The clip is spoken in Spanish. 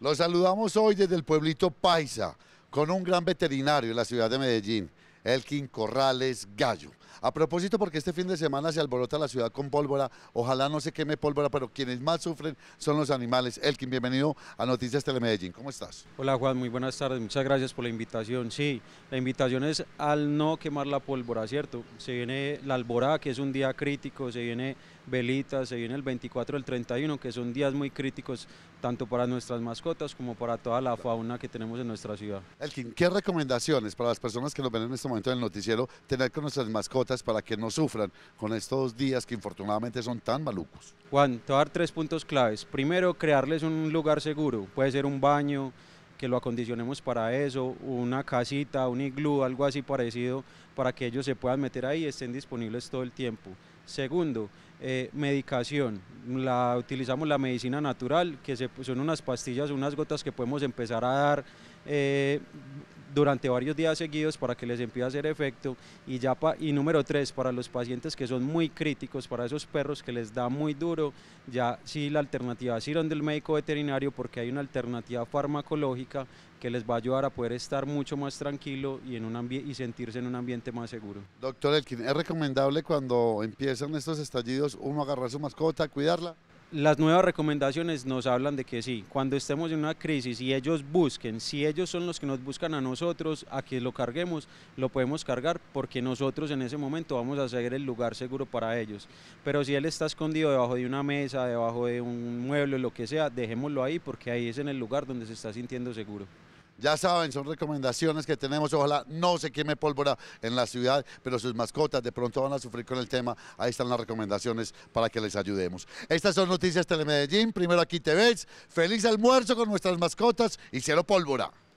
Los saludamos hoy desde el pueblito Paisa con un gran veterinario en la ciudad de Medellín. Elkin Corrales Gallo. A propósito, porque este fin de semana se alborota la ciudad con pólvora, ojalá no se queme pólvora, pero quienes más sufren son los animales. Elkin, bienvenido a Noticias Telemedellín, ¿cómo estás? Hola Juan, muy buenas tardes, muchas gracias por la invitación. Sí, la invitación es al no quemar la pólvora, ¿cierto? Se viene la alborada, que es un día crítico, se viene velita, se viene el 24, el 31, que son días muy críticos tanto para nuestras mascotas como para toda la fauna que tenemos en nuestra ciudad. Elkin, ¿qué recomendaciones para las personas que nos ven en este momento? del noticiero, tener con nuestras mascotas para que no sufran con estos días que infortunadamente son tan malucos. Juan, te voy a dar tres puntos claves. Primero, crearles un lugar seguro. Puede ser un baño, que lo acondicionemos para eso, una casita, un iglú, algo así parecido, para que ellos se puedan meter ahí y estén disponibles todo el tiempo. Segundo, eh, medicación. La, utilizamos la medicina natural, que son unas pastillas, unas gotas que podemos empezar a dar eh, durante varios días seguidos para que les empiece a hacer efecto y ya y número tres para los pacientes que son muy críticos para esos perros que les da muy duro ya sí la alternativa es ir donde médico veterinario porque hay una alternativa farmacológica que les va a ayudar a poder estar mucho más tranquilo y en un y sentirse en un ambiente más seguro. Doctor Elkin, ¿es recomendable cuando empiezan estos estallidos uno agarrar su mascota, cuidarla? las nuevas recomendaciones nos hablan de que sí, cuando estemos en una crisis y ellos busquen, si ellos son los que nos buscan a nosotros a que lo carguemos, lo podemos cargar porque nosotros en ese momento vamos a ser el lugar seguro para ellos. Pero si él está escondido debajo de una mesa, debajo de un mueble, lo que sea, dejémoslo ahí porque ahí es en el lugar donde se está sintiendo seguro. Ya saben, son recomendaciones que tenemos. Ojalá no se queme pólvora en la ciudad, pero sus mascotas de pronto van a sufrir con el tema. Ahí están las recomendaciones para que les ayudemos. Estas son noticias Telemedellín. Primero aquí te ves. Feliz almuerzo con nuestras mascotas y cero pólvora.